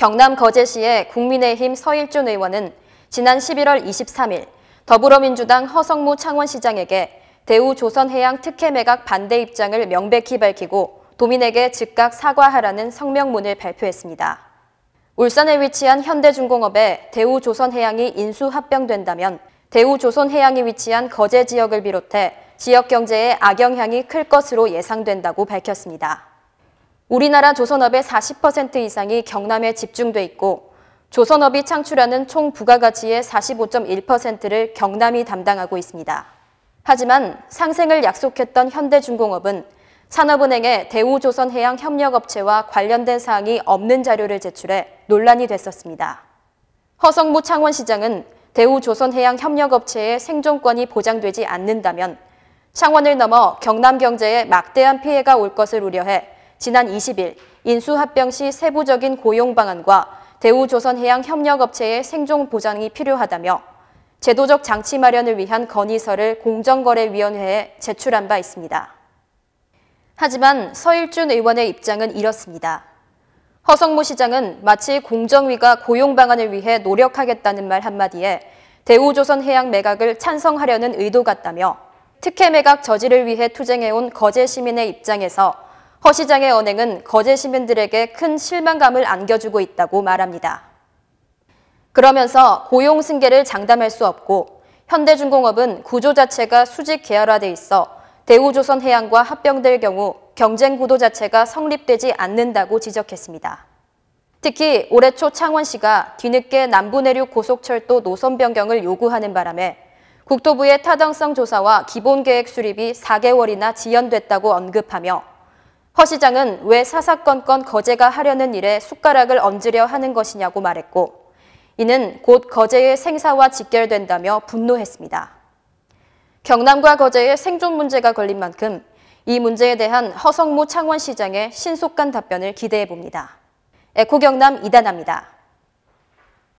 경남 거제시의 국민의힘 서일준 의원은 지난 11월 23일 더불어민주당 허성무 창원시장에게 대우 조선해양 특혜 매각 반대 입장을 명백히 밝히고 도민에게 즉각 사과하라는 성명문을 발표했습니다. 울산에 위치한 현대중공업에 대우 조선해양이 인수 합병된다면 대우 조선해양이 위치한 거제 지역을 비롯해 지역 경제에 악영향이 클 것으로 예상된다고 밝혔습니다. 우리나라 조선업의 40% 이상이 경남에 집중돼 있고 조선업이 창출하는 총 부가가치의 45.1%를 경남이 담당하고 있습니다. 하지만 상생을 약속했던 현대중공업은 산업은행에 대우조선해양협력업체와 관련된 사항이 없는 자료를 제출해 논란이 됐었습니다. 허성무 창원시장은 대우조선해양협력업체의 생존권이 보장되지 않는다면 창원을 넘어 경남 경제에 막대한 피해가 올 것을 우려해 지난 20일 인수합병 시 세부적인 고용 방안과 대우조선해양협력업체의 생존 보장이 필요하다며 제도적 장치 마련을 위한 건의서를 공정거래위원회에 제출한 바 있습니다. 하지만 서일준 의원의 입장은 이렇습니다. 허성모 시장은 마치 공정위가 고용 방안을 위해 노력하겠다는 말 한마디에 대우조선 해양 매각을 찬성하려는 의도 같다며 특혜 매각 저지를 위해 투쟁해온 거제 시민의 입장에서 허 시장의 언행은 거제 시민들에게 큰 실망감을 안겨주고 있다고 말합니다. 그러면서 고용 승계를 장담할 수 없고 현대중공업은 구조 자체가 수직 계열화돼 있어 대우조선해양과 합병될 경우 경쟁 구도 자체가 성립되지 않는다고 지적했습니다. 특히 올해 초 창원시가 뒤늦게 남부내륙 고속철도 노선 변경을 요구하는 바람에 국토부의 타당성 조사와 기본계획 수립이 4개월이나 지연됐다고 언급하며 허 시장은 왜 사사건건 거제가 하려는 일에 숟가락을 얹으려 하는 것이냐고 말했고 이는 곧 거제의 생사와 직결된다며 분노했습니다. 경남과 거제의 생존 문제가 걸린 만큼 이 문제에 대한 허성무 창원시장의 신속한 답변을 기대해 봅니다. 에코경남 이단합니다.